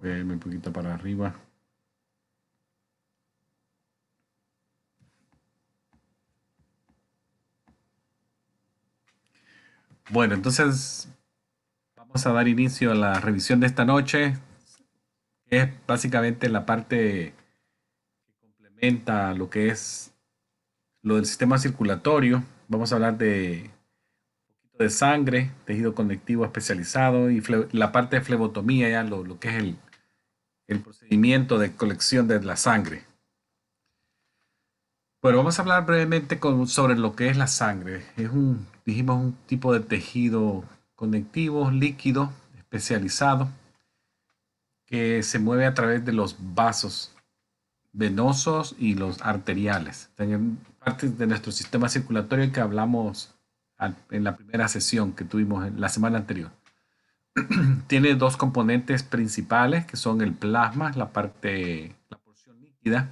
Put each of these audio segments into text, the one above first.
Voy a irme un poquito para arriba. Bueno, entonces vamos a dar inicio a la revisión de esta noche, es básicamente la parte que complementa lo que es lo del sistema circulatorio. Vamos a hablar de de sangre, tejido conectivo especializado y la parte de flebotomía, ya lo que es el, el procedimiento de colección de la sangre. Bueno, vamos a hablar brevemente sobre lo que es la sangre. Es un, dijimos, un tipo de tejido conectivo, líquido, especializado, que se mueve a través de los vasos venosos y los arteriales. También parte de nuestro sistema circulatorio que hablamos en la primera sesión que tuvimos en la semana anterior. tiene dos componentes principales que son el plasma, la parte, la porción líquida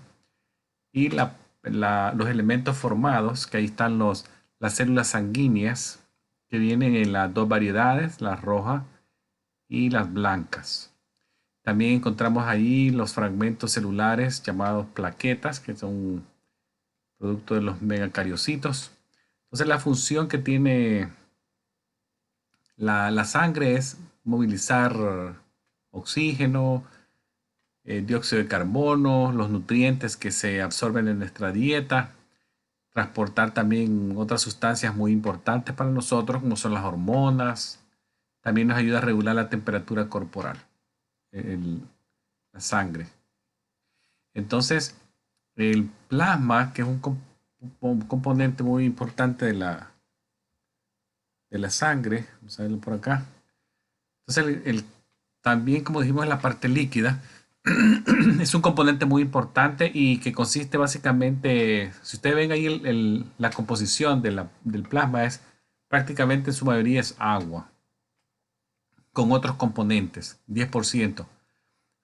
y los elementos formados, que ahí están los, las células sanguíneas que vienen en las dos variedades, las rojas y las blancas. También encontramos ahí los fragmentos celulares llamados plaquetas, que son producto de los megacariocitos. Entonces la función que tiene la, la, sangre es movilizar oxígeno, eh, dióxido de carbono, los nutrientes que se absorben en nuestra dieta, transportar también otras sustancias muy importantes para nosotros, como son las hormonas. También nos ayuda a regular la temperatura corporal, la sangre. Entonces, el plasma, que es un, componente muy importante de la, de la sangre, vamos a verlo por acá, entonces, el, también, como dijimos, en la parte líquida, es un componente muy importante y que consiste básicamente, si ustedes ven ahí la composición del plasma es prácticamente su mayoría es agua con otros componentes, 10%.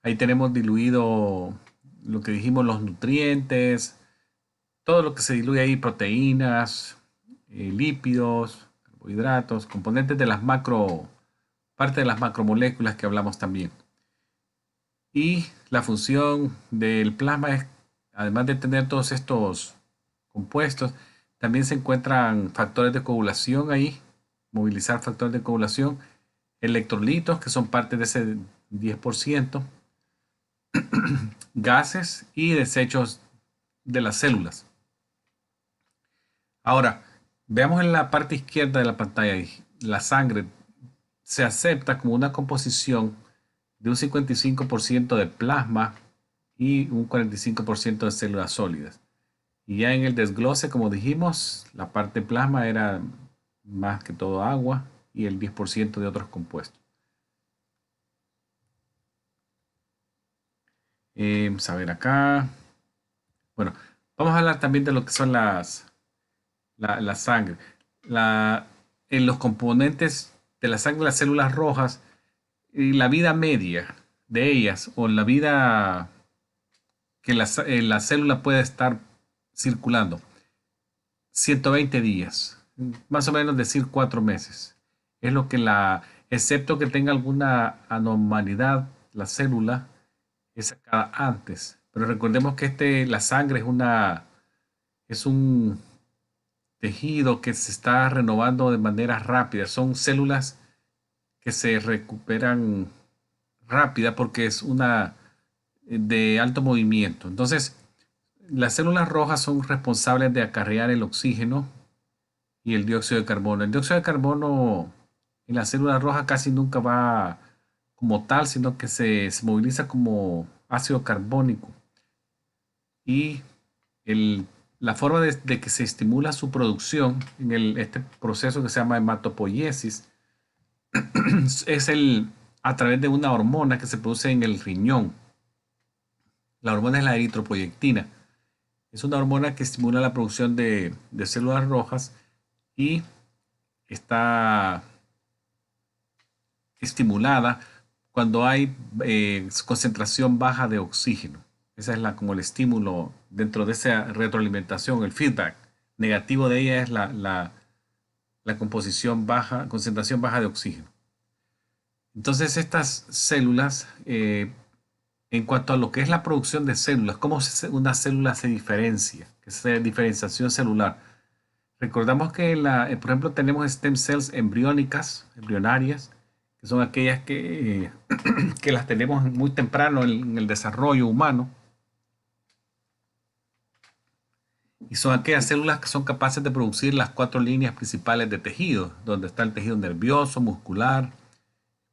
Ahí tenemos diluido lo que dijimos, los nutrientes, todo lo que se diluye ahí, proteínas, eh, lípidos, carbohidratos, componentes de las macro parte de las macromoléculas que hablamos también. Y la función del plasma es, además de tener todos estos compuestos, también se encuentran factores de coagulación ahí, movilizar factores de coagulación, electrolitos, que son parte de ese 10%, gases y desechos de las células. Ahora, veamos en la parte izquierda de la pantalla la sangre se acepta como una composición de un 55% de plasma y un 45% de células sólidas. Y ya en el desglose, como dijimos, la parte plasma era más que todo agua y el 10% de otros compuestos. Eh, a ver acá. Bueno, vamos a hablar también de lo que son las la, sangre. La, en los componentes de la sangre las células rojas y la vida media de ellas o la vida que la, eh, célula puede estar circulando. 120 días, más o menos decir cuatro meses. Es lo que la, excepto que tenga alguna anormalidad la célula, es sacada antes. Pero recordemos que este, la sangre es una, es un tejido que se está renovando de manera rápida. Son células que se recuperan rápida porque es una eh, de alto movimiento. Entonces, las células rojas son responsables de acarrear el oxígeno y el dióxido de carbono. El dióxido de carbono en las célula roja casi nunca va como tal, sino que se, moviliza como ácido carbónico. Y el la forma de, que se estimula su producción en este proceso que se llama hematopoiesis es el, a través de una hormona que se produce en el riñón. La hormona es la eritropoyectina. Es una hormona que estimula la producción de, células rojas y está estimulada cuando hay eh, concentración baja de oxígeno. Esa es la, como el estímulo dentro de esa retroalimentación, el feedback negativo de ella es la, composición baja, concentración baja de oxígeno. Entonces estas células, eh, en cuanto a lo que es la producción de células, cómo una célula se diferencia, que es diferenciación celular. Recordamos que, la, eh, por ejemplo, tenemos stem cells embriónicas, embrionarias, que son aquellas que, eh, las tenemos muy temprano en el desarrollo humano y son aquellas células que son capaces de producir las cuatro líneas principales de tejido, donde está el tejido nervioso, muscular,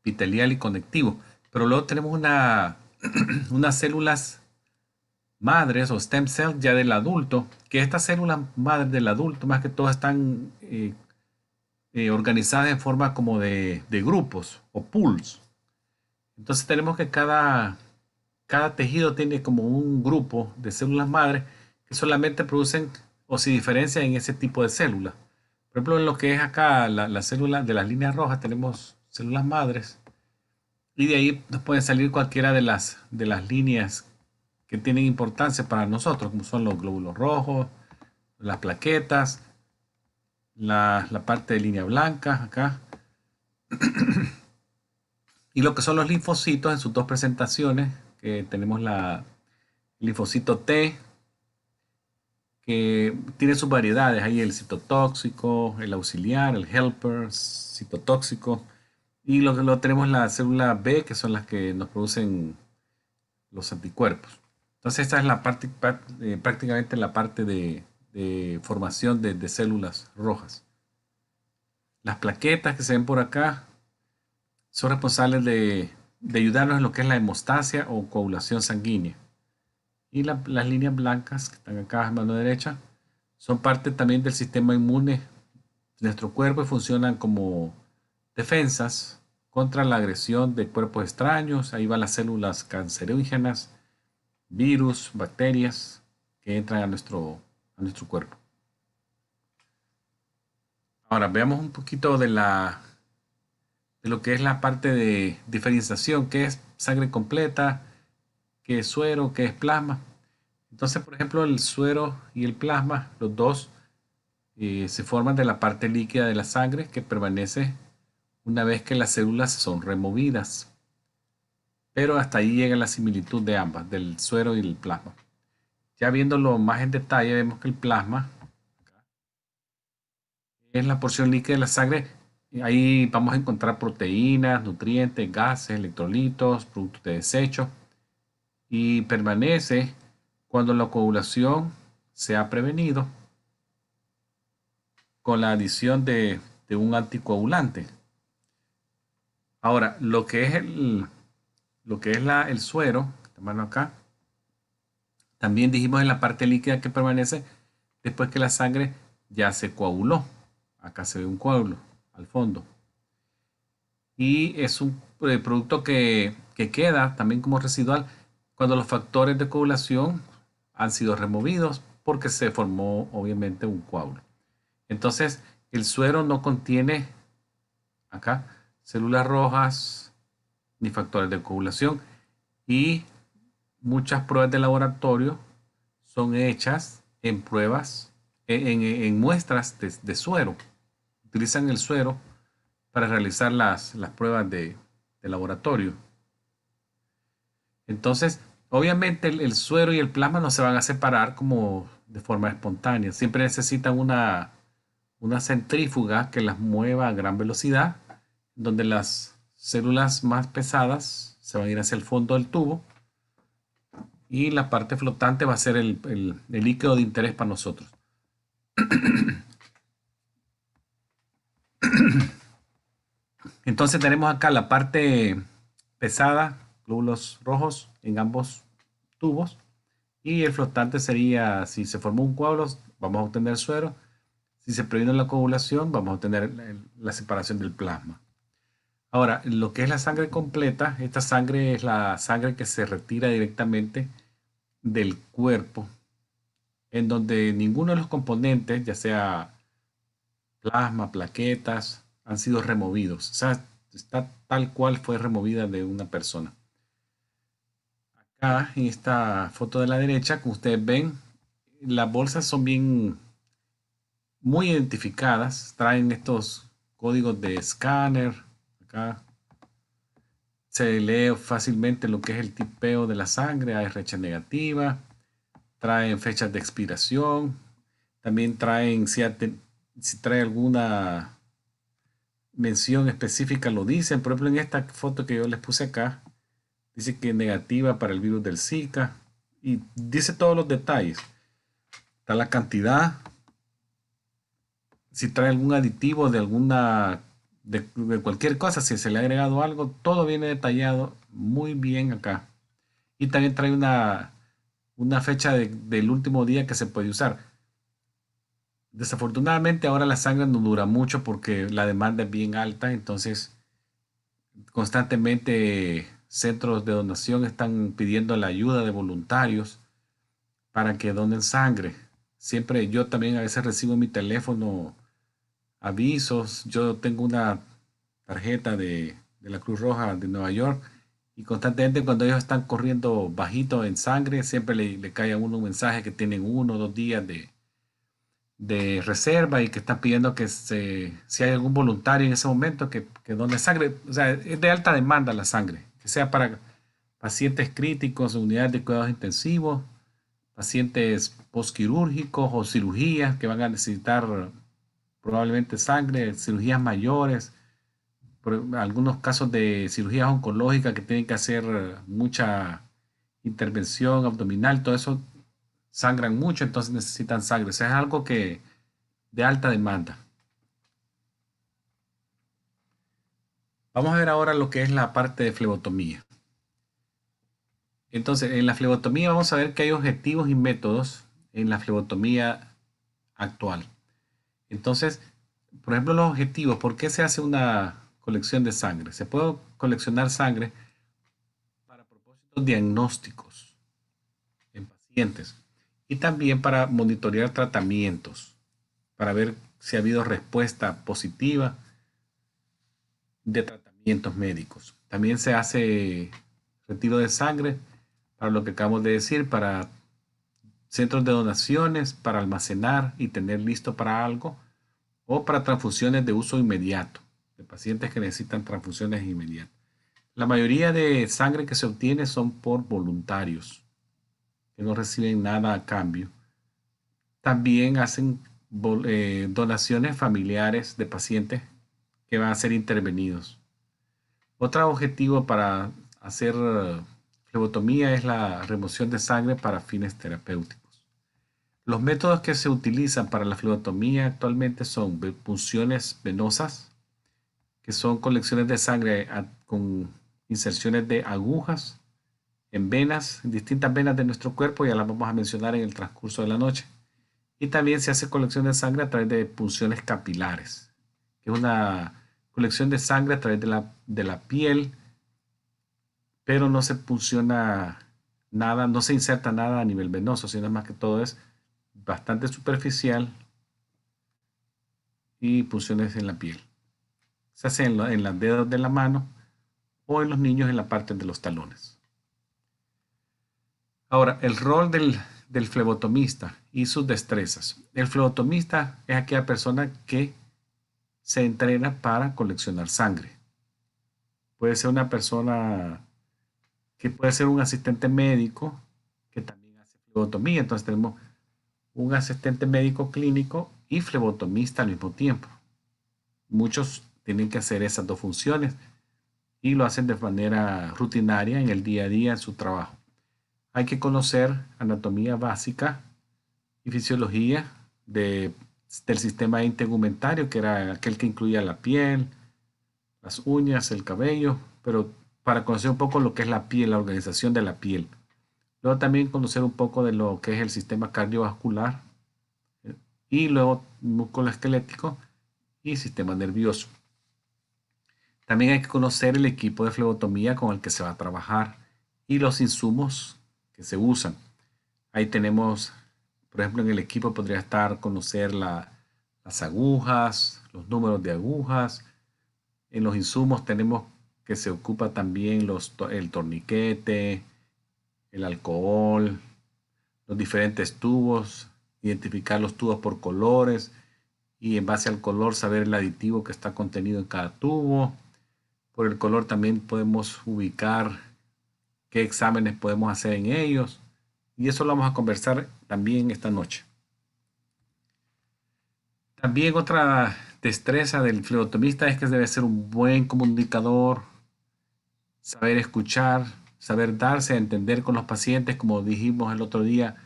epitelial y conectivo. Pero luego tenemos unas células madres o stem cells ya del adulto, que estas células madres del adulto más que todas están eh, eh, organizadas en forma como de, grupos o pools. Entonces tenemos que cada, cada tejido tiene como un grupo de células madres solamente producen o se diferencian en ese tipo de células. Por ejemplo, en lo que es acá la, célula de las líneas rojas tenemos células madres y de ahí nos pueden salir cualquiera de las, de las líneas que tienen importancia para nosotros, como son los glóbulos rojos, las plaquetas, la, la parte de línea blanca acá. y lo que son los linfocitos en sus dos presentaciones, que tenemos la linfocito T, que tiene sus variedades. Hay el citotóxico, el auxiliar, el helper, citotóxico. Y lo que lo tenemos la célula B, que son las que nos producen los anticuerpos. Entonces, esta es la parte, eh, prácticamente la parte de, formación de, células rojas. Las plaquetas que se ven por acá son responsables de, de ayudarnos en lo que es la hemostasia o coagulación sanguínea. Y las líneas blancas que están acá en mano derecha son parte también del sistema inmune nuestro cuerpo y funcionan como defensas contra la agresión de cuerpos extraños. Ahí van las células cancerígenas, virus, bacterias que entran a nuestro, nuestro cuerpo. Ahora veamos un poquito de, la, de lo que es la parte de diferenciación, que es sangre completa, es suero, que es plasma. Entonces, por ejemplo, el suero y el plasma, los dos, eh, se forman de la parte líquida de la sangre que permanece una vez que las células son removidas. Pero hasta ahí llega la similitud de ambas, del suero y el plasma. Ya viéndolo más en detalle, vemos que el plasma es la porción líquida de la sangre. Ahí vamos a encontrar proteínas, nutrientes, gases, electrolitos, productos de desecho y permanece cuando la coagulación se ha prevenido con la adición de, un anticoagulante. Ahora, lo que es el, lo que es la, el suero, mano acá, también dijimos en la parte líquida que permanece después que la sangre ya se coaguló. Acá se ve un coágulo al fondo. Y es un eh, producto que, que queda también como residual cuando los factores de coagulación han sido removidos porque se formó obviamente un coágulo. Entonces, el suero no contiene acá células rojas ni factores de coagulación y muchas pruebas de laboratorio son hechas en pruebas, en, muestras de, suero. Utilizan el suero para realizar las, pruebas de, de laboratorio. Entonces, Obviamente el, suero y el plasma no se van a separar como de forma espontánea. Siempre necesitan una, centrífuga que las mueva a gran velocidad, donde las células más pesadas se van a ir hacia el fondo del tubo y la parte flotante va a ser el, el líquido de interés para nosotros. Entonces tenemos acá la parte pesada, glóbulos rojos, en ambos tubos. Y el flotante sería, si se formó un coágulo, vamos a obtener suero. Si se previene la coagulación, vamos a obtener la separación del plasma. Ahora, lo que es la sangre completa, esta sangre es la sangre que se retira directamente del cuerpo, en donde ninguno de los componentes, ya sea plasma, plaquetas, han sido removidos. O sea, está tal cual fue removida de una persona en esta foto de la derecha, como ustedes ven, las bolsas son bien muy identificadas. Traen estos códigos de escáner. Acá se lee fácilmente lo que es el tipeo de la sangre, ARH negativa. Traen fechas de expiración. También traen si trae alguna mención específica lo dicen. Por ejemplo, en esta foto que yo les puse acá, dice que es negativa para el virus del Zika y dice todos los detalles. Está la cantidad, si trae algún aditivo de alguna de, cualquier cosa, si se le ha agregado algo, todo viene detallado muy bien acá. Y también trae una, una fecha del último día que se puede usar. Desafortunadamente ahora la sangre no dura mucho porque la demanda es bien alta, entonces constantemente centros de donación están pidiendo la ayuda de voluntarios para que donen sangre. Siempre yo también a veces recibo en mi teléfono avisos. Yo tengo una tarjeta de, la Cruz Roja de Nueva York y constantemente cuando ellos están corriendo bajito en sangre, siempre le, cae a uno un mensaje que tienen uno o dos días de, reserva y que están pidiendo que se, si hay algún voluntario en ese momento que, que done sangre. O sea, es de alta demanda la sangre que sea para pacientes críticos, unidades de cuidados intensivos, pacientes postquirúrgicos o cirugías que van a necesitar probablemente sangre, cirugías mayores, algunos casos de cirugías oncológicas que tienen que hacer mucha intervención abdominal, todo eso sangran mucho, entonces necesitan sangre. O es algo que de alta demanda. Vamos a ver ahora lo que es la parte de flebotomía. Entonces, en la flebotomía vamos a ver que hay objetivos y métodos en la flebotomía actual. Entonces, por ejemplo, los objetivos, ¿por qué se hace una colección de sangre? Se puede coleccionar sangre para propósitos diagnósticos en pacientes y también para monitorear tratamientos, para ver si ha habido respuesta positiva de tratamientos médicos. También se hace retiro de sangre, para lo que acabamos de decir, para centros de donaciones, para almacenar y tener listo para algo, o para transfusiones de uso inmediato, de pacientes que necesitan transfusiones inmediatas. La mayoría de sangre que se obtiene son por voluntarios, que no reciben nada a cambio. También hacen eh, donaciones familiares de pacientes que van a ser intervenidos. Otro objetivo para hacer eh, flebotomía es la remoción de sangre para fines terapéuticos. Los métodos que se utilizan para la flebotomía actualmente son punciones venosas, que son colecciones de sangre con inserciones de agujas en venas, en distintas venas de nuestro cuerpo, ya las vamos a mencionar en el transcurso de la noche. Y también se hace colección de sangre a través de punciones capilares, que es una colección de sangre a través de la, piel, pero no se funciona nada, no se inserta nada a nivel venoso, sino más que todo es bastante superficial y punciones en la piel. Se hace en, las dedos de la mano o en los niños en la parte de los talones. Ahora, el rol del, del flebotomista y sus destrezas. El flebotomista es aquella persona que se entrena para coleccionar sangre. Puede ser una persona que puede ser un asistente médico que también hace flebotomía. Entonces tenemos un asistente médico clínico y flebotomista al mismo tiempo. Muchos tienen que hacer esas dos funciones y lo hacen de manera rutinaria en el día a día en su trabajo. Hay que conocer anatomía básica y fisiología de del sistema integumentario, que era aquel que incluía la piel, las uñas, el cabello, pero para conocer un poco lo que es la piel, la organización de la piel. Luego también conocer un poco de lo que es el sistema cardiovascular eh, y luego músculo esquelético y sistema nervioso. También hay que conocer el equipo de flebotomía con el que se va a trabajar y los insumos que se usan. Ahí tenemos por ejemplo, en el equipo podría estar conocer las agujas, los números de agujas. En los insumos tenemos que se ocupa también el torniquete, el alcohol, los diferentes tubos, identificar los tubos por colores y en base al color saber el aditivo que está contenido en cada tubo. Por el color también podemos ubicar qué exámenes podemos hacer en ellos. Y eso lo vamos a conversar también esta noche. También otra destreza del flebotomista es que debe ser un buen comunicador, saber escuchar, saber darse a entender con los pacientes, como dijimos el otro día,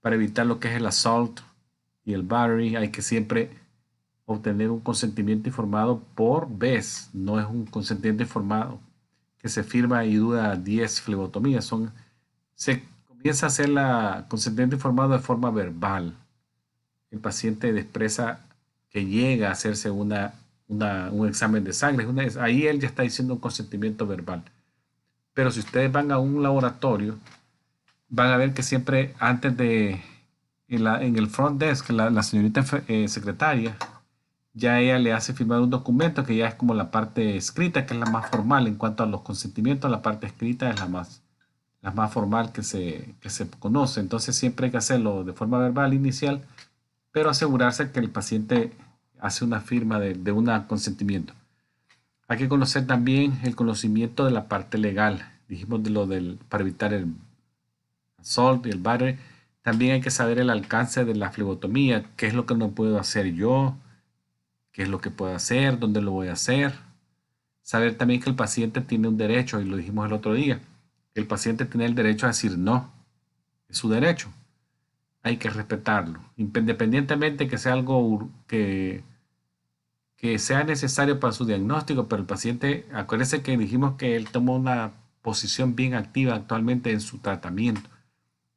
para evitar lo que es el assault y el battery, hay que siempre obtener un consentimiento informado por vez, no es un consentimiento informado que se firma y duda 10 flebotomías, son se comienza a hacer la consentimiento informado de forma verbal. El paciente expresa que llega a hacerse una, un examen de sangre. ahí él ya está diciendo un consentimiento verbal. Pero si ustedes van a un laboratorio, van a ver que siempre antes de, en, el front desk, la, la señorita eh, secretaria, ya ella le hace firmar un documento que ya es como la parte escrita, que es la más formal en cuanto a los consentimientos, la parte escrita es la más la más formal que se, que se conoce. Entonces siempre hay que hacerlo de forma verbal inicial, pero asegurarse que el paciente hace una firma de, de un consentimiento. Hay que conocer también el conocimiento de la parte legal. Dijimos de lo del, para evitar el assault y el battery. También hay que saber el alcance de la flebotomía, qué es lo que no puedo hacer yo, qué es lo que puedo hacer, dónde lo voy a hacer. Saber también que el paciente tiene un derecho, y lo dijimos el otro día, el paciente tiene el derecho a decir no. Es su derecho. Hay que respetarlo. Independientemente que sea algo que, que sea necesario para su diagnóstico, pero el paciente, acuérdense que dijimos que él tomó una posición bien activa actualmente en su tratamiento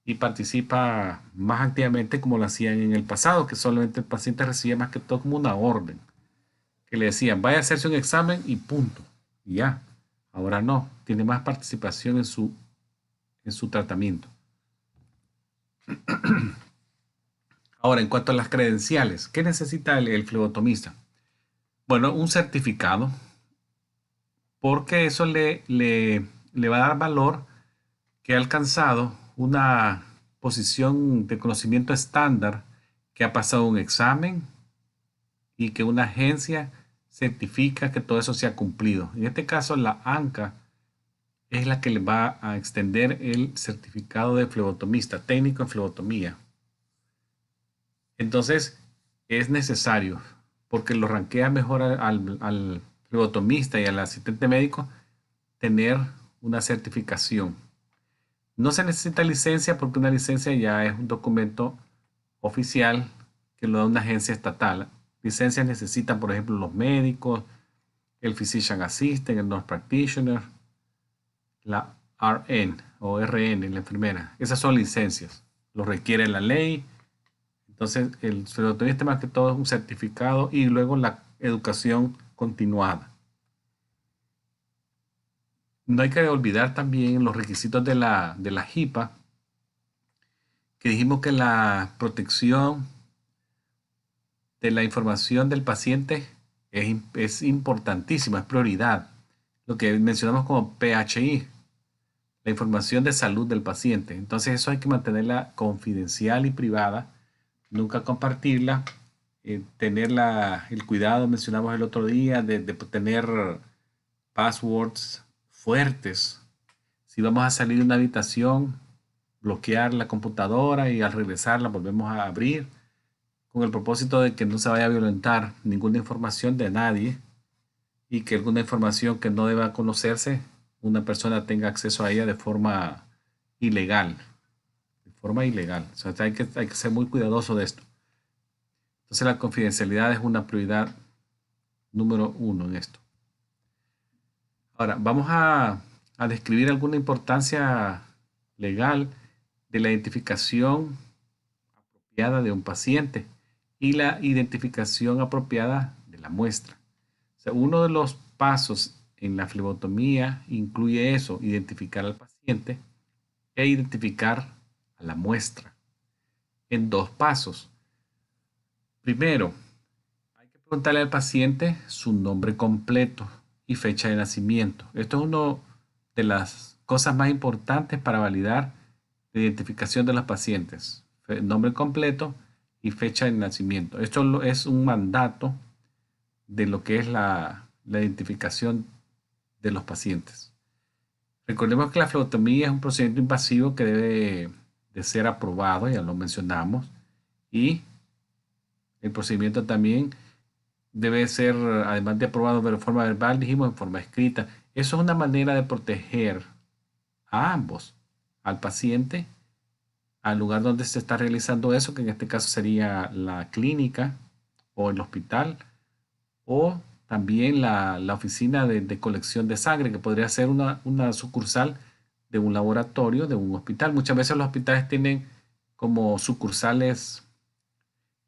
y participa más activamente como lo hacían en el pasado, que solamente el paciente recibía más que todo como una orden, que le decían, vaya a hacerse un examen y punto, y ya. Ahora no, tiene más participación en su, en su tratamiento. Ahora, en cuanto a las credenciales, ¿qué necesita el, flebotomista? Bueno, un certificado, porque eso le, le, le va a dar valor que ha alcanzado una posición de conocimiento estándar, que ha pasado un examen y que una agencia certifica que todo eso se ha cumplido. En este caso, la ANCA es la que le va a extender el certificado de flebotomista, técnico en flebotomía. Entonces, es necesario, porque lo ranquea mejor al, al flebotomista y al asistente médico tener una certificación. No se necesita licencia porque una licencia ya es un documento oficial que lo da una agencia estatal licencias necesitan, por ejemplo, los médicos, el Physician Assistant, el Nurse Practitioner, la RN o RN, la enfermera. Esas son licencias, lo requiere la ley. Entonces, el fisioterapeuta más que todo es un certificado y luego la educación continuada. No hay que olvidar también los requisitos de la, de la JIPA, que dijimos que la protección de la información del paciente es, importantísima, es prioridad. Lo que mencionamos como PHI, la información de salud del paciente. Entonces eso hay que mantenerla confidencial y privada, nunca compartirla, eh, tener el cuidado, mencionamos el otro día, de, de, tener passwords fuertes. Si vamos a salir de una habitación, bloquear la computadora y al regresarla volvemos a abrir con el propósito de que no se vaya a violentar ninguna información de nadie y que alguna información que no deba conocerse, una persona tenga acceso a ella de forma ilegal. De forma ilegal. O sea, hay que, hay que ser muy cuidadoso de esto. Entonces la confidencialidad es una prioridad número uno en esto. Ahora, vamos a, a describir alguna importancia legal de la identificación apropiada de un paciente y la identificación apropiada de la muestra. O uno de los pasos en la flebotomía incluye eso, identificar al paciente e identificar a la muestra en dos pasos. Primero, hay que preguntarle al paciente su nombre completo y fecha de nacimiento. Esto es uno de las cosas más importantes para validar la identificación de los pacientes. Nombre completo y fecha de nacimiento. Esto es un mandato de lo que es la, identificación de los pacientes. Recordemos que la flebotomía es un procedimiento invasivo que debe de ser aprobado, ya lo mencionamos, y el procedimiento también debe ser, además de aprobado de forma verbal, dijimos en forma escrita. Eso es una manera de proteger a ambos, al paciente al lugar donde se está realizando eso, que en este caso sería la clínica o el hospital, o también la, oficina de, colección de sangre, que podría ser una, una, sucursal de un laboratorio, de un hospital. Muchas veces los hospitales tienen como sucursales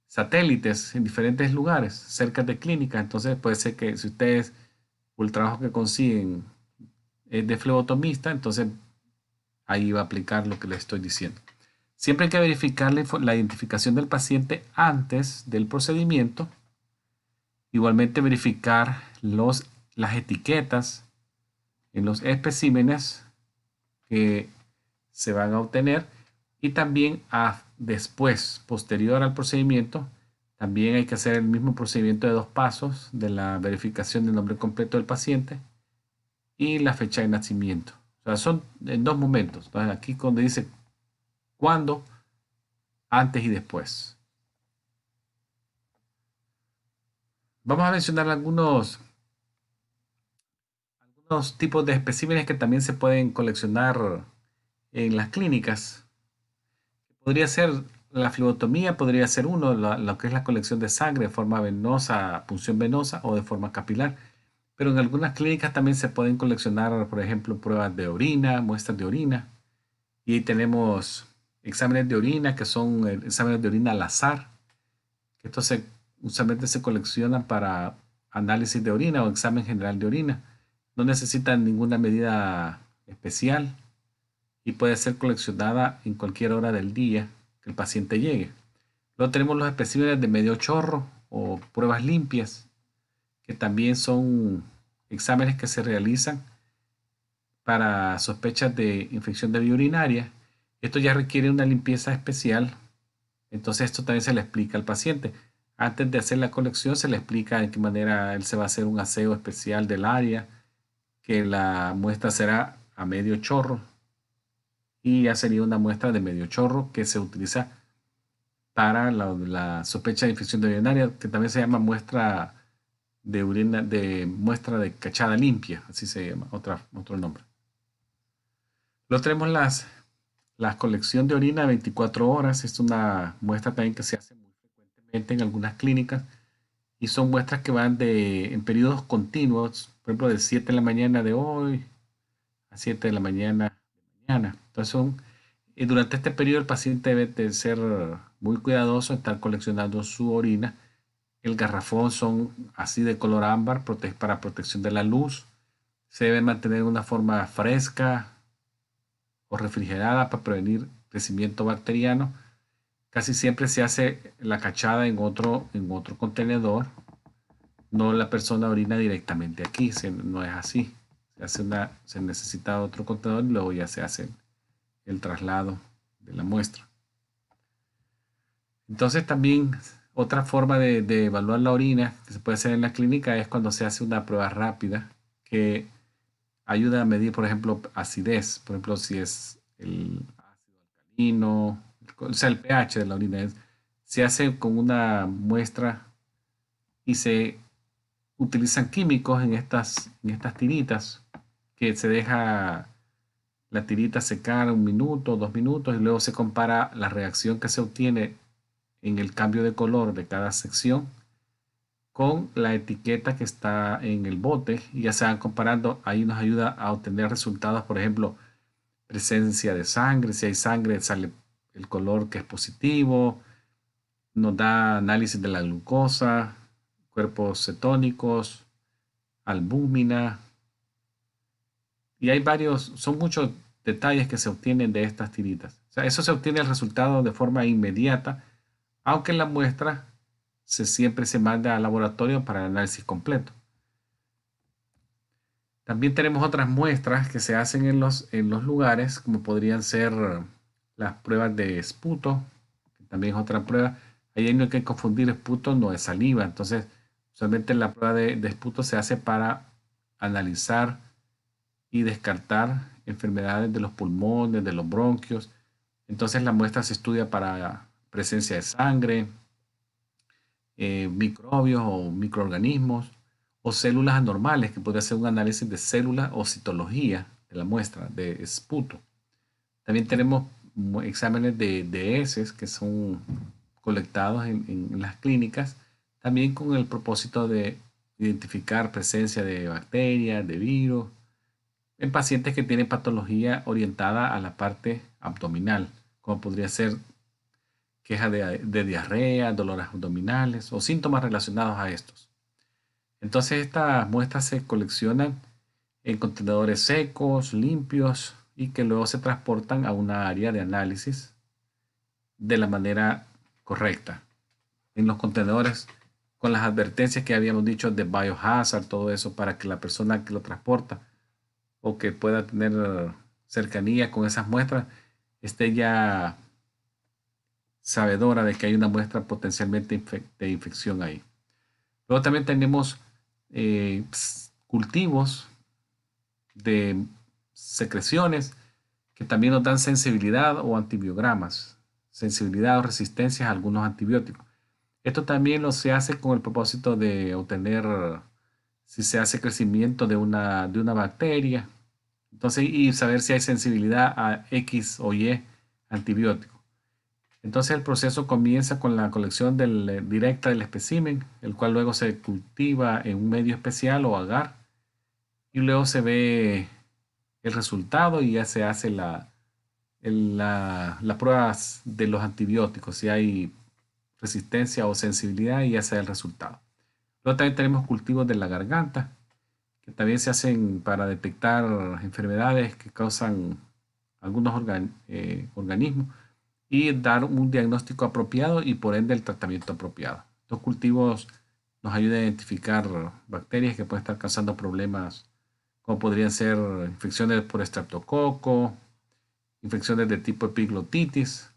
satélites en diferentes lugares, cerca de clínicas. Entonces puede ser que si ustedes, o el trabajo que consiguen es de flebotomista, entonces ahí va a aplicar lo que les estoy diciendo. Siempre hay que verificar la, identificación del paciente antes del procedimiento. Igualmente verificar los, las etiquetas en los especímenes que se van a obtener y también después, posterior al procedimiento, también hay que hacer el mismo procedimiento de dos pasos de la verificación del nombre completo del paciente y la fecha de nacimiento. O sea, son en dos momentos. Aquí cuando dice cuándo, antes y después. Vamos a mencionar algunos, algunos tipos de especímenes que también se pueden coleccionar en las clínicas. Podría ser la flebotomía, podría ser uno, lo que es la colección de sangre de forma venosa, punción venosa o de forma capilar. Pero en algunas clínicas también se pueden coleccionar, por ejemplo, pruebas de orina, muestras de orina. Y tenemos exámenes de orina, que son eh, exámenes de orina al azar. Estos se, usualmente se coleccionan para análisis de orina o examen general de orina. No necesitan ninguna medida especial y puede ser coleccionada en cualquier hora del día que el paciente llegue. Luego tenemos los especímenes de medio chorro o pruebas limpias, que también son exámenes que se realizan para sospechas de infección de vía urinaria esto ya requiere una limpieza especial. Entonces esto también se le explica al paciente. Antes de hacer la colección se le explica de qué manera él se va a hacer un aseo especial del área, que la muestra será a medio chorro. Y ya sería una muestra de medio chorro que se utiliza para la, sospecha de infección de urinaria, que también se llama muestra de urina, de muestra de cachada limpia, así se llama, otra, otro nombre. Luego tenemos las la colección de orina 24 horas es una muestra también que se hace muy frecuentemente en algunas clínicas y son muestras que van de, en periodos continuos, por ejemplo, de 7 de la mañana de hoy a 7 de la mañana de mañana. Entonces, eh, durante este periodo el paciente debe ser muy cuidadoso, estar coleccionando su orina. El garrafón son así de color ámbar para protección de la luz. Se debe mantener una forma fresca, refrigerada para prevenir crecimiento bacteriano. Casi siempre se hace la cachada en otro, en otro contenedor. No la persona orina directamente aquí, no es así. Se, hace una, se necesita otro contenedor y luego ya se hace el, traslado de la muestra. Entonces también otra forma de, de, evaluar la orina que se puede hacer en la clínica es cuando se hace una prueba rápida que ayuda a medir, por ejemplo, acidez. Por ejemplo, si es el ácido alcalino, o sea, el pH de la orina. se hace con una muestra y se utilizan químicos en estas, en estas tiritas que se deja la tirita secar un minuto, dos minutos y luego se compara la reacción que se obtiene en el cambio de color de cada sección con la etiqueta que está en el bote y ya se van comparando. Ahí nos ayuda a obtener resultados, por ejemplo, presencia de sangre. Si hay sangre, sale el color que es positivo. Nos da análisis de la glucosa, cuerpos cetónicos, albúmina. Y hay varios, son muchos detalles que se obtienen de estas tiritas. O sea, eso se obtiene el resultado de forma inmediata, aunque la muestra siempre se manda al laboratorio para el análisis completo. También tenemos otras muestras que se hacen en los, en los lugares, como podrían ser eh, las pruebas de esputo, también es otra prueba. Ahí no hay que confundir esputo, no es saliva. Entonces, solamente la prueba de, de esputo se hace para analizar y descartar enfermedades de los pulmones, de los bronquios. Entonces, la muestra se estudia para presencia de sangre, eh, microbios o microorganismos o células anormales, que podría ser un análisis de célula o citología de la muestra de esputo. También tenemos exámenes de, de heces que son colectados en, en, las clínicas, también con el propósito de identificar presencia de bacterias, de virus, en pacientes que tienen patología orientada a la parte abdominal, como podría ser de, de, diarrea, dolores abdominales o síntomas relacionados a estos. Entonces estas muestras se coleccionan en contenedores secos, limpios y que luego se transportan a una área de análisis de la manera correcta. En los contenedores con las advertencias que habíamos dicho de biohazard, todo eso, para que la persona que lo transporta o que pueda tener eh, cercanía con esas muestras esté ya sabedora de que hay una muestra potencialmente de infección ahí. Luego también tenemos eh, cultivos de secreciones que también nos dan sensibilidad o antibiogramas, sensibilidad o resistencia a algunos antibióticos. Esto también lo se hace con el propósito de obtener si se hace crecimiento de una, de una bacteria, entonces y saber si hay sensibilidad a X o Y antibióticos. Entonces el proceso comienza con la colección eh, directa del espécimen, el cual luego se cultiva en un medio especial o agar, y luego se ve el resultado y ya se hace la, las pruebas de los antibióticos, si hay resistencia o sensibilidad y ya se da el resultado. Luego también tenemos cultivos de la garganta, que también se hacen para detectar enfermedades que causan algunos eh, organismos y dar un diagnóstico apropiado y por ende el tratamiento apropiado. Los cultivos nos ayudan a identificar bacterias que pueden estar causando problemas como podrían ser infecciones por estreptococo, infecciones de tipo epiglotitis.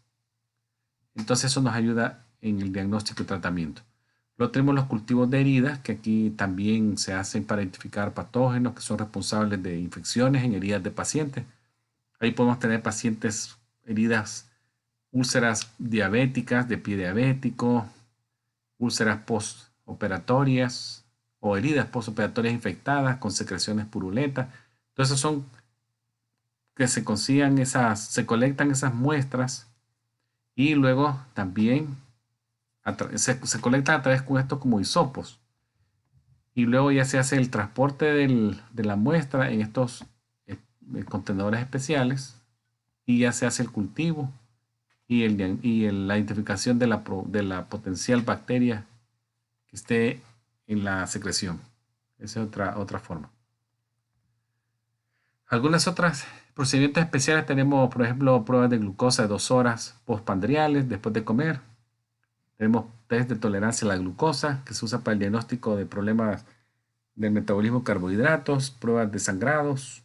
Entonces eso nos ayuda en el diagnóstico y tratamiento. Luego tenemos los cultivos de heridas, que aquí también se hacen para identificar patógenos que son responsables de infecciones en heridas de pacientes. Ahí podemos tener pacientes heridas úlceras diabéticas de pie diabético, úlceras postoperatorias o heridas postoperatorias infectadas con secreciones purulentas. Entonces son que se consigan esas, se colectan esas muestras y luego también se, se, colectan a través de estos como hisopos. Y luego ya se hace el transporte de la muestra en estos eh, contenedores especiales y ya se hace el cultivo y, el, la identificación de la, de la potencial bacteria que esté en la secreción. Esa es otra, otra forma. Algunas otras procedimientos especiales tenemos, por ejemplo, pruebas de glucosa de dos horas postpandriales después de comer. Tenemos test de tolerancia a la glucosa que se usa para el diagnóstico de problemas del metabolismo de carbohidratos, pruebas de sangrados,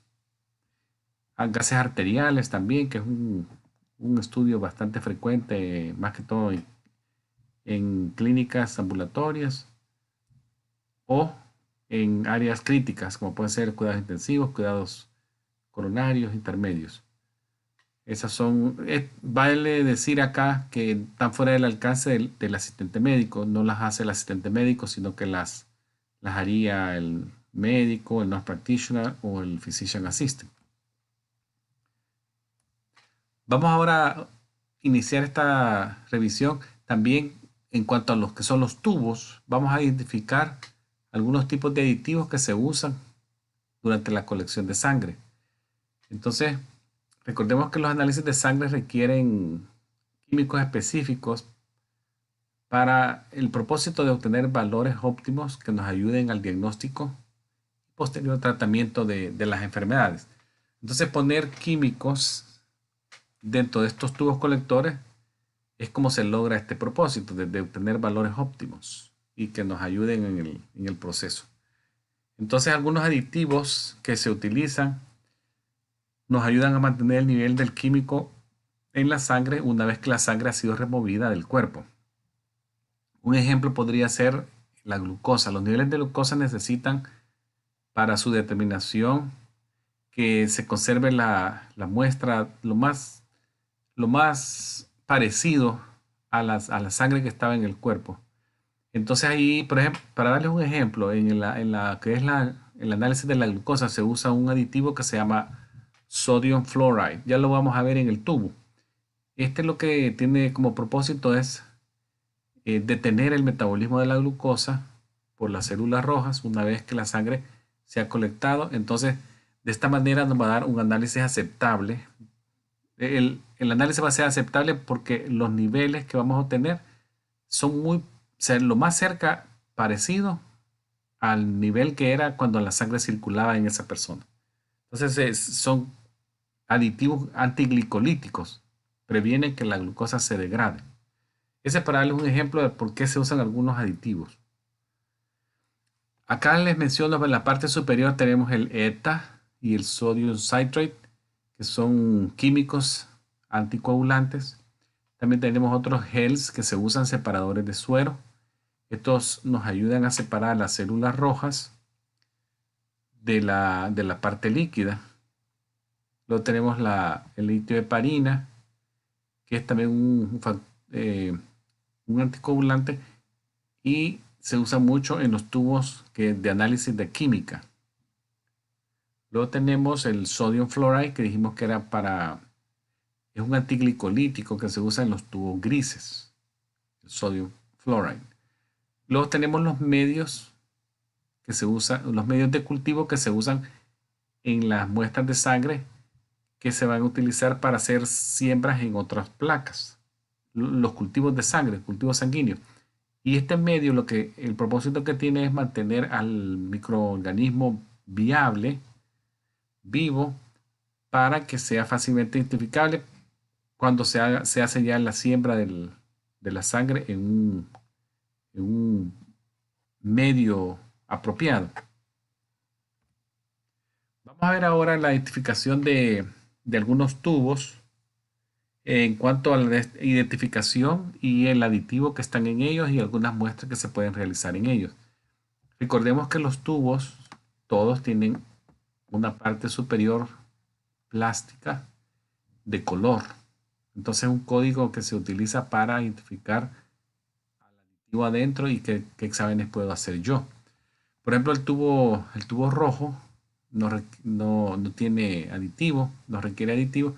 gases arteriales también, que es un un estudio bastante frecuente, más que todo en, clínicas ambulatorias o en áreas críticas, como pueden ser cuidados intensivos, cuidados coronarios, intermedios. Esas son, vale decir acá que están fuera del alcance del, asistente médico, no las hace el asistente médico, sino que las, las haría el médico, el nurse practitioner o el physician assistant. Vamos ahora a iniciar esta revisión también en cuanto a los que son los tubos. Vamos a identificar algunos tipos de aditivos que se usan durante la colección de sangre. Entonces, recordemos que los análisis de sangre requieren químicos específicos para el propósito de obtener valores óptimos que nos ayuden al diagnóstico y posterior tratamiento de, de las enfermedades. Entonces, poner químicos Dentro de estos tubos colectores es como se logra este propósito, de, obtener valores óptimos y que nos ayuden en el, proceso. Entonces algunos aditivos que se utilizan nos ayudan a mantener el nivel del químico en la sangre una vez que la sangre ha sido removida del cuerpo. Un ejemplo podría ser la glucosa. Los niveles de glucosa necesitan para su determinación que se conserve la, la muestra lo más lo más parecido a, la sangre que estaba en el cuerpo. Entonces ahí, por ejemplo, para darles un ejemplo, en, la, que es el análisis de la glucosa se usa un aditivo que se llama sodium fluoride. Ya lo vamos a ver en el tubo. Este lo que tiene como propósito es eh, detener el metabolismo de la glucosa por las células rojas una vez que la sangre se ha colectado. Entonces, de esta manera nos va a dar un análisis aceptable. El, el análisis va a ser aceptable porque los niveles que vamos a obtener son muy, ser lo más cerca parecido al nivel que era cuando la sangre circulaba en esa persona. Entonces son aditivos antiglicolíticos, previenen que la glucosa se degrade. Ese es para darles un ejemplo de por qué se usan algunos aditivos. Acá les menciono en la parte superior tenemos el ETA y el sodium citrate, que son químicos anticoagulantes. También tenemos otros gels que se usan separadores de suero. Estos nos ayudan a separar las células rojas de la, parte líquida. Luego tenemos la, el litio heparina, que es también eh, un, anticoagulante y se usa mucho en los tubos que, de análisis de química. Luego tenemos el sodium fluoride, que dijimos que era para es un antiglicolítico que se usa en los tubos grises, el sodio fluoride. Luego tenemos los medios que se usan, los medios de cultivo que se usan en las muestras de sangre que se van a utilizar para hacer siembras en otras placas. Los cultivos de sangre, cultivos sanguíneos. Y este medio, lo que el propósito que tiene es mantener al microorganismo viable, vivo, para que sea fácilmente identificable cuando se, hace ya la siembra de la sangre en un, medio apropiado. Vamos a ver ahora la identificación de, de algunos tubos en cuanto a la identificación y el aditivo que están en ellos y algunas muestras que se pueden realizar en ellos. Recordemos que los tubos todos tienen una parte superior plástica de color entonces es un código que se utiliza para identificar al aditivo adentro y qué, exámenes puedo hacer yo. Por ejemplo, el tubo, el tubo rojo no, tiene aditivo, no requiere aditivo.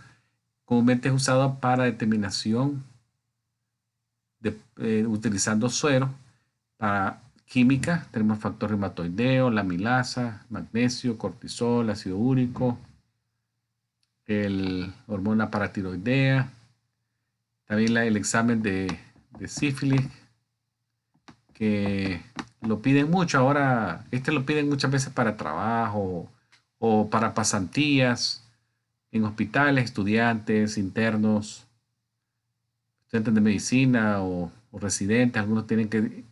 Comúnmente es usado para determinación eh, utilizando suero para química. Tenemos factor reumatoideo, lamilasa, magnesio, cortisol, ácido úrico, el hormona paratiroidea, también el examen de, sífilis, que lo piden mucho ahora, este lo piden muchas veces para trabajo o para pasantías en hospitales, estudiantes, internos, estudiantes de medicina o, o residentes, algunos tienen que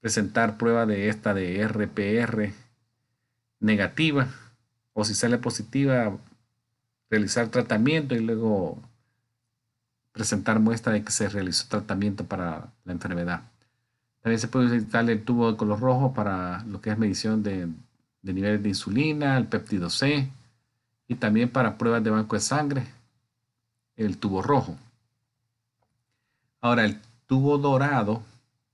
presentar prueba de esta de RPR negativa o si sale positiva realizar tratamiento y luego presentar muestra de que se realizó tratamiento para la enfermedad. También se puede utilizar el tubo de color rojo para lo que es medición de, de niveles de insulina, el péptido C y también para pruebas de banco de sangre, el tubo rojo. Ahora, el tubo dorado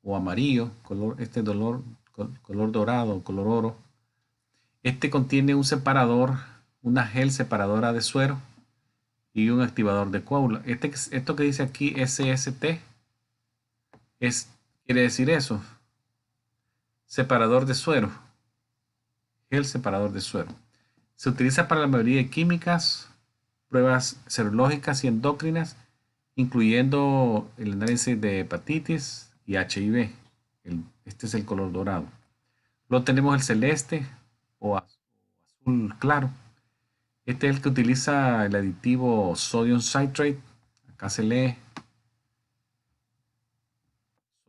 o amarillo, color, este color dorado o color oro, este contiene un separador, una gel separadora de suero y un activador de coágulo. Este, esto que dice aquí SST es, quiere decir eso. Separador de suero. El separador de suero. Se utiliza para la mayoría de químicas, pruebas serológicas y endócrinas, incluyendo el análisis de hepatitis y HIV. este es el color dorado. Luego tenemos el celeste o azul claro este es el que utiliza el aditivo sodium citrate. Acá se lee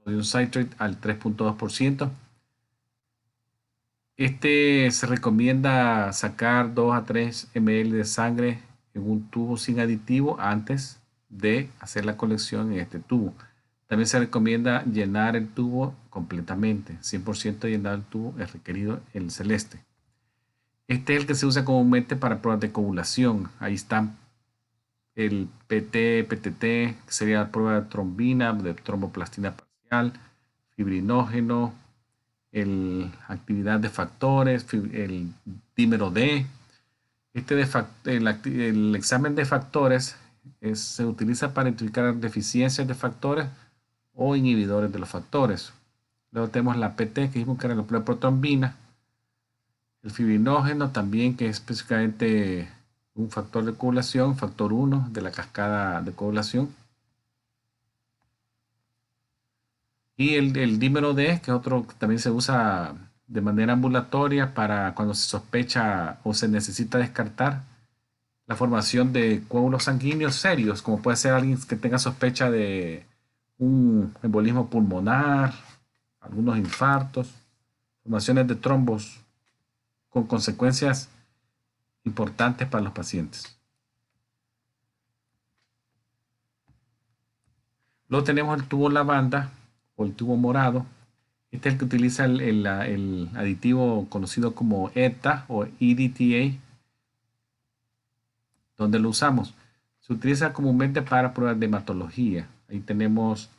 sodium citrate al 3.2%. Este se recomienda sacar 2 a 3 ml de sangre en un tubo sin aditivo antes de hacer la colección en este tubo. También se recomienda llenar el tubo completamente. 100% llenar el tubo es requerido el celeste. Este es el que se usa comúnmente para pruebas de coagulación. Ahí están el PT, PTT, que sería la prueba de trombina, de tromboplastina parcial, fibrinógeno, el actividad de factores, el dímero D. Este de el, examen de factores se utiliza para identificar deficiencias de factores o inhibidores de los factores. Luego tenemos la PT, que es que era la prueba de protrombina el fibrinógeno también, que es específicamente un factor de coagulación, factor 1 de la cascada de coagulación. Y el, el, dímero D, que otro que también se usa de manera ambulatoria para cuando se sospecha o se necesita descartar la formación de coágulos sanguíneos serios, como puede ser alguien que tenga sospecha de un embolismo pulmonar, algunos infartos, formaciones de trombos con consecuencias importantes para los pacientes. Luego tenemos el tubo lavanda o el tubo morado. Este es el que utiliza el, aditivo conocido como ETA o EDTA. donde lo usamos? Se utiliza comúnmente para pruebas de hematología. Ahí tenemos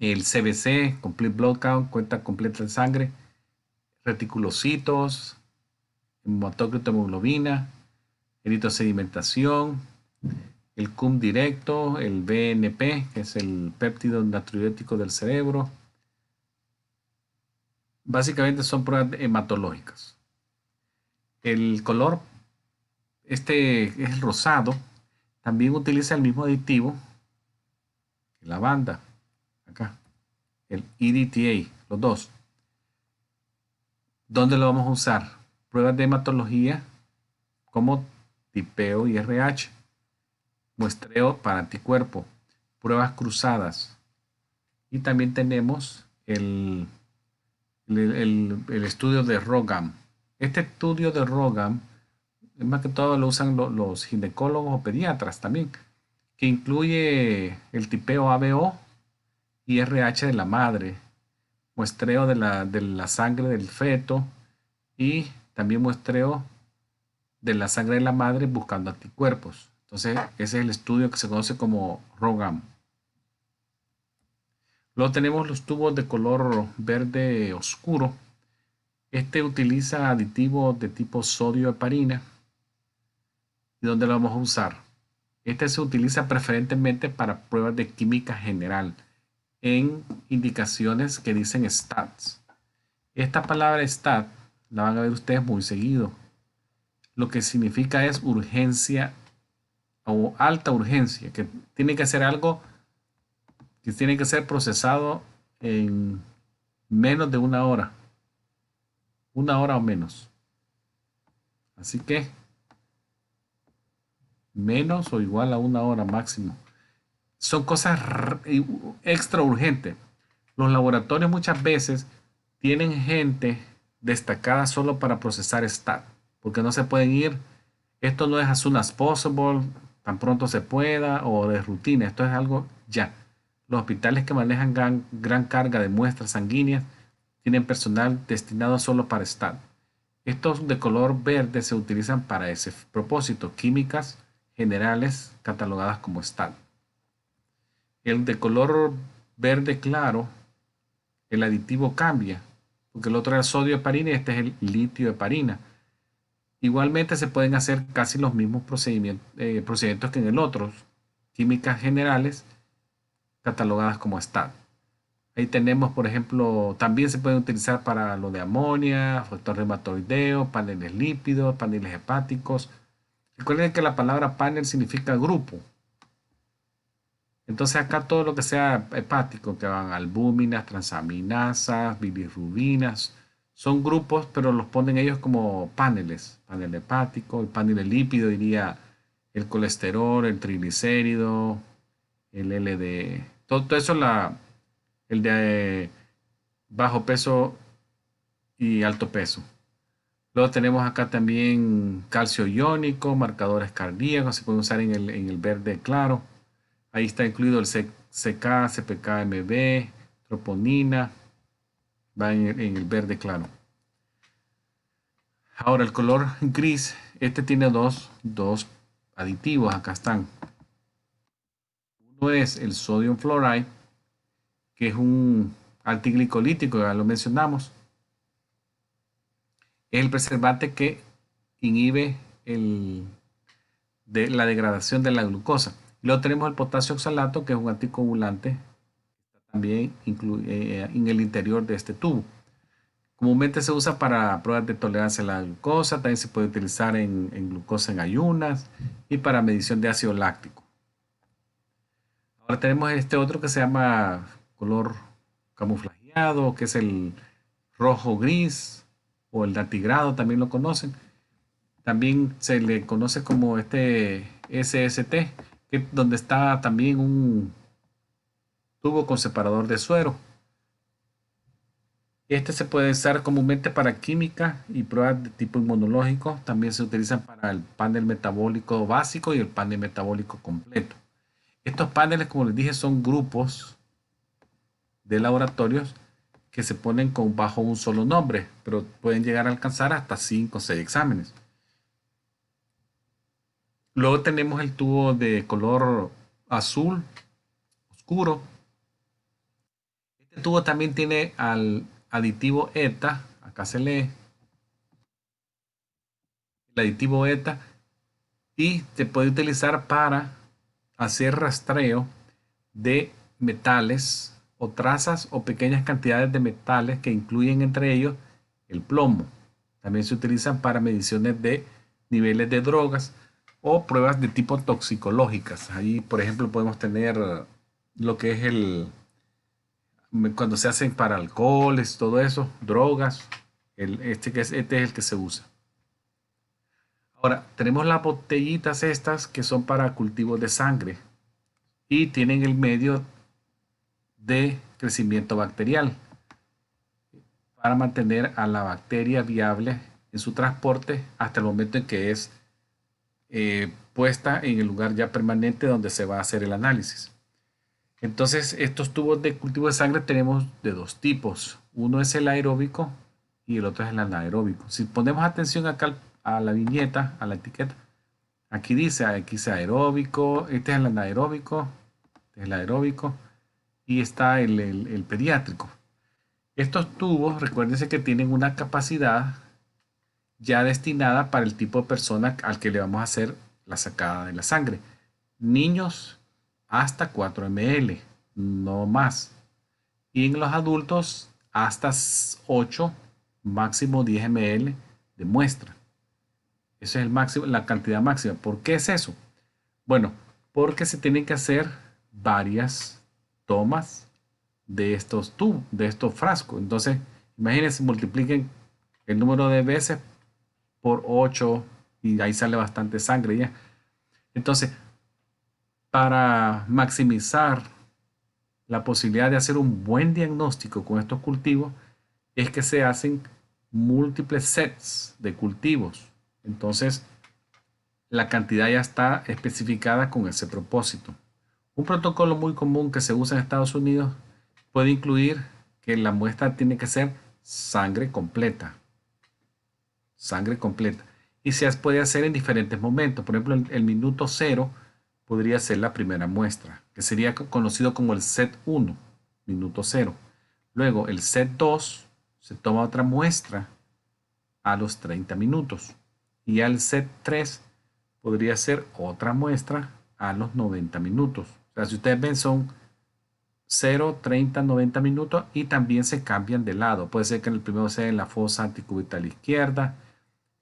el CBC, Complete Blood Count, cuenta completa de sangre, reticulocitos, hematocrito hemoglobina, sedimentación, el CUM directo, el BNP, que es el péptido natriurético del cerebro. Básicamente son pruebas hematológicas. El color, este es rosado, también utiliza el mismo aditivo que la banda, acá, el EDTA, los dos. ¿Dónde lo vamos a usar? Pruebas de hematología como tipeo y RH, muestreo para anticuerpo, pruebas cruzadas. Y también tenemos el, el, estudio de Rogam. Este estudio de Rogam, más que todo lo usan los ginecólogos o pediatras también, que incluye el tipeo ABO y RH de la madre, muestreo de la, sangre del feto y también muestreo de la sangre de la madre buscando anticuerpos. Entonces, ese es el estudio que se conoce como ROGAM. Luego tenemos los tubos de color verde oscuro. Este utiliza aditivos de tipo sodio heparina. ¿Y dónde lo vamos a usar? Este se utiliza preferentemente para pruebas de química general en indicaciones que dicen stats. Esta palabra stat la van a ver ustedes muy seguido. Lo que significa es urgencia o alta urgencia, que tiene que ser algo que tiene que ser procesado en menos de una hora. Una hora o menos. Así que menos o igual a una hora máximo son cosas extra urgentes. Los laboratorios muchas veces tienen gente destacada solo para procesar stat, porque no se pueden ir. Esto no es as soon as possible, tan pronto se pueda o de rutina. Esto es algo ya. Los hospitales que manejan gran, gran carga de muestras sanguíneas tienen personal destinado solo para stat. Estos de color verde se utilizan para ese propósito, químicas generales catalogadas como stat. El de color verde claro, el aditivo cambia, porque el otro era sodio heparina y este es el litio heparina. Igualmente se pueden hacer casi los mismos eh, procedimientos, que en el otro, químicas generales catalogadas como STAT. Ahí tenemos, por ejemplo, también se pueden utilizar para lo de amonia, factor reumatoideo, paneles lípidos, paneles hepáticos. Recuerden que la palabra panel significa grupo, entonces acá todo lo que sea hepático, que van albúminas, transaminasas, bilirrubinas, son grupos, pero los ponen ellos como paneles, panel hepático, el panel de lípido diría el colesterol, el triglicérido, el LD, todo, eso la, el de eh, bajo peso y alto peso. Luego tenemos acá también calcio iónico, marcadores cardíacos, se pueden usar en el verde claro Ahí está incluido el CK, CPKMB, troponina, va en, el verde claro. Ahora el color gris, este tiene dos, aditivos, acá están. Uno es el sodium fluoride, que es un antiglicolítico, ya lo mencionamos. Es el preservante que inhibe la degradación de la glucosa. Luego tenemos el potasio oxalato, que es un anticoagulante, también eh, en el interior de este tubo. Comúnmente se usa para pruebas de tolerancia a la glucosa, también se puede utilizar en, glucosa en ayunas y para medición de ácido láctico. Ahora tenemos este otro que se llama color camuflajeado, que es el rojo gris o el datigrado, también lo conocen. También se le conoce como este SST, donde está también un tubo con separador de suero. Este se puede usar comúnmente para química y pruebas de tipo inmunológico. También se utilizan para el panel metabólico básico y el panel metabólico completo. Estos paneles, como les dije, son grupos de laboratorios que se ponen bajo un solo nombre, pero pueden llegar a alcanzar hasta 5 o 6 exámenes. Luego tenemos el tubo de color azul oscuro. Este tubo también tiene al aditivo ETA, acá se lee el aditivo ETA y se puede utilizar para hacer rastreo de metales o trazas o pequeñas cantidades de metales que incluyen entre ellos el plomo. También se utilizan para mediciones de niveles de drogas o pruebas de tipo toxicológicas. Ahí, por ejemplo, podemos tener lo que es el, cuando se hacen para alcoholes, todo eso, drogas, este, que es, este es el que se usa. Ahora, tenemos las botellitas estas que son para cultivos de sangre y tienen el medio de crecimiento bacterial para mantener a la bacteria viable en su transporte hasta el momento en que es eh, puesta en el lugar ya permanente donde se va a hacer el análisis. Entonces, estos tubos de cultivo de sangre tenemos de dos tipos. Uno es el aeróbico y el otro es el anaeróbico. Si ponemos atención acá a la viñeta, a la etiqueta, aquí dice, aquí aeróbico, este es el anaeróbico, este es el aeróbico y está el, el pediátrico. Estos tubos, recuérdense que tienen una capacidad ya destinada para el tipo de persona al que le vamos a hacer la sacada de la sangre. Niños hasta 4 ml, no más. Y en los adultos hasta 8, máximo 10 ml de muestra. Eso es el máximo, la cantidad máxima. ¿Por qué es eso? Bueno, porque se tienen que hacer varias tomas de estos tubos, de estos frascos. Entonces, imagínense, multipliquen el número de veces por 8 y ahí sale bastante sangre ya. Entonces, para maximizar la posibilidad de hacer un buen diagnóstico con estos cultivos, es que se hacen múltiples sets de cultivos. Entonces, la cantidad ya está especificada con ese propósito. Un protocolo muy común que se usa en Estados Unidos puede incluir que la muestra tiene que ser sangre completa, sangre completa. Y se puede hacer en diferentes momentos. Por ejemplo, el, minuto 0 podría ser la primera muestra, que sería conocido como el set 1, minuto 0. Luego, el set 2 se toma otra muestra a los 30 minutos. Y al set 3 podría ser otra muestra a los 90 minutos. O sea, si ustedes ven, son 0, 30, 90 minutos y también se cambian de lado. Puede ser que en el primero sea en la fosa anticubital izquierda,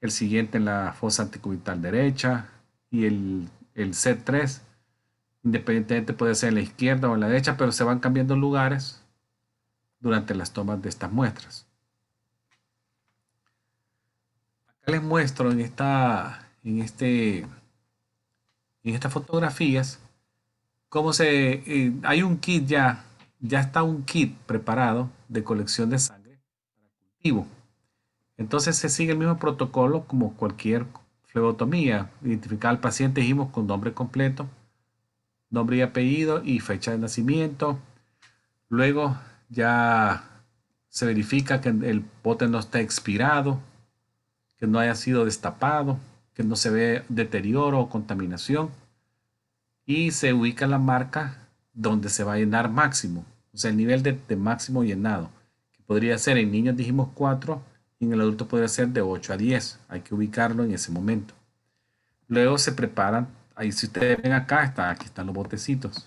el siguiente en la fosa anticubital derecha y el, C3, independientemente puede ser en la izquierda o en la derecha, pero se van cambiando lugares durante las tomas de estas muestras. Acá les muestro en, esta, en, este, en estas fotografías cómo se... Eh, hay un kit ya, ya está un kit preparado de colección de sangre para cultivo. Entonces se sigue el mismo protocolo como cualquier flebotomía. Identificar al paciente, dijimos, con nombre completo, nombre y apellido y fecha de nacimiento. Luego ya se verifica que el bote no está expirado, que no haya sido destapado, que no se ve deterioro o contaminación. Y se ubica la marca donde se va a llenar máximo, o sea, el nivel de, máximo llenado, que podría ser en niños dijimos cuatro en el adulto puede ser de 8 a 10. Hay que ubicarlo en ese momento. Luego se preparan, ahí si ustedes ven acá, aquí están los botecitos.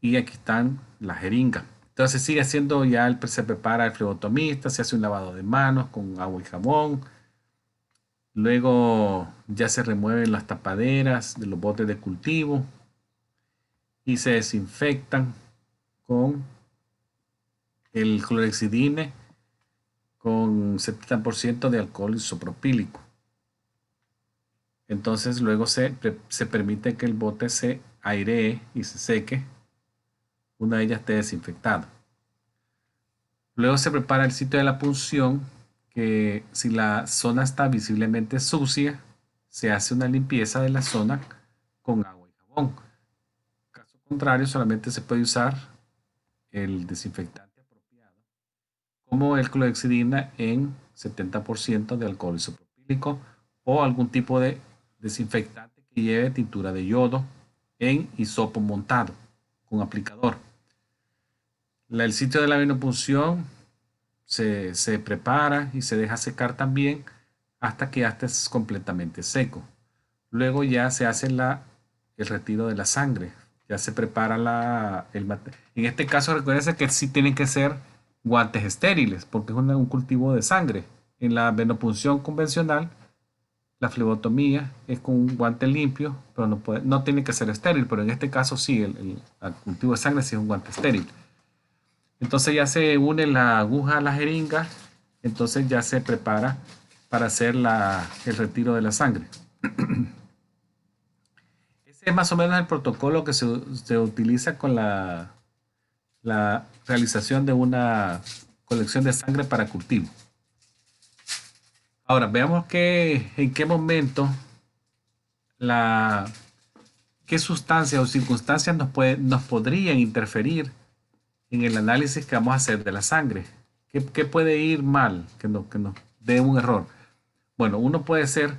Y aquí están las jeringas. Entonces sigue haciendo ya, el, se prepara el flebotomista, se hace un lavado de manos con agua y jabón. Luego ya se remueven las tapaderas de los botes de cultivo y se desinfectan con el clorexidine con 70% de alcohol isopropílico. Entonces luego se, permite que el bote se airee y se seque. Una de ellas esté desinfectado, Luego se prepara el sitio de la punción, que si la zona está visiblemente sucia, se hace una limpieza de la zona con agua y jabón. Caso contrario, solamente se puede usar el desinfectante como el clorexidina en 70% de alcohol isopropílico o algún tipo de desinfectante que lleve tintura de yodo en isopo montado con aplicador. el sitio de la venopunción se, se, prepara y se deja secar también hasta que ya esté completamente seco. Luego ya se hace la, el retiro de la sangre, ya se prepara la, el material. En este caso, recuerden que sí tienen que ser guantes estériles, porque es un cultivo de sangre. En la venopunción convencional, la flebotomía es con un guante limpio, pero no, no tiene que ser estéril, pero en este caso sí, el, cultivo de sangre sí es un guante estéril. Entonces ya se une la aguja a la jeringa, entonces ya se prepara para hacer el retiro de la sangre. Ese es más o menos el protocolo que se, se utiliza con la, la realización de una colección de sangre para cultivo. Ahora, veamos en qué momento la qué sustancias o circunstancias nos, puede, nos podrían interferir en el análisis que vamos a hacer de la sangre. ¿Qué, puede ir mal que, no, que nos dé un error? Bueno, uno puede ser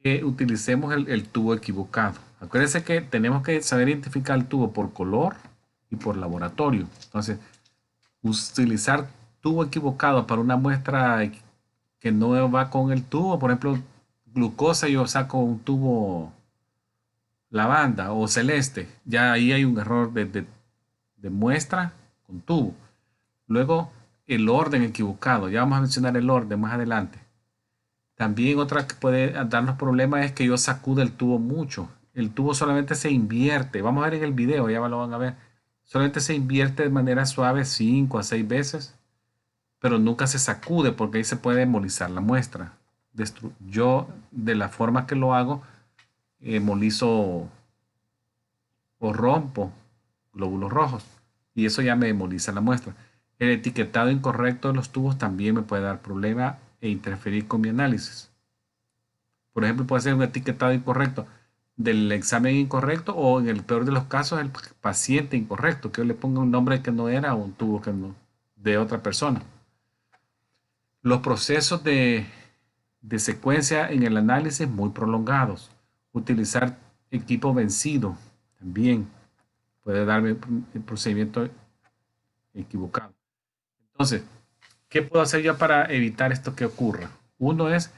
que utilicemos el, el tubo equivocado. Acuérdense que tenemos que saber identificar el tubo por color, y por laboratorio. Entonces, utilizar tubo equivocado para una muestra que no va con el tubo, por ejemplo, glucosa, yo saco un tubo lavanda o celeste, ya ahí hay un error de, de, muestra con tubo. Luego, el orden equivocado, ya vamos a mencionar el orden más adelante. También otra que puede darnos problemas es que yo sacude el tubo mucho. El tubo solamente se invierte. Vamos a ver en el video, ya lo van a ver. Solamente se invierte de manera suave cinco a seis veces, pero nunca se sacude porque ahí se puede demolizar la muestra. Yo, de la forma que lo hago, molizo o rompo glóbulos rojos y eso ya me demoliza la muestra. El etiquetado incorrecto de los tubos también me puede dar problema e interferir con mi análisis. Por ejemplo, puede ser un etiquetado incorrecto del examen incorrecto o en el peor de los casos el paciente incorrecto, que yo le ponga un nombre que no era o un tubo que no, de otra persona. Los procesos de, de secuencia en el análisis muy prolongados. Utilizar equipo vencido también puede darme el procedimiento equivocado. Entonces, ¿qué puedo hacer yo para evitar esto que ocurra? Uno es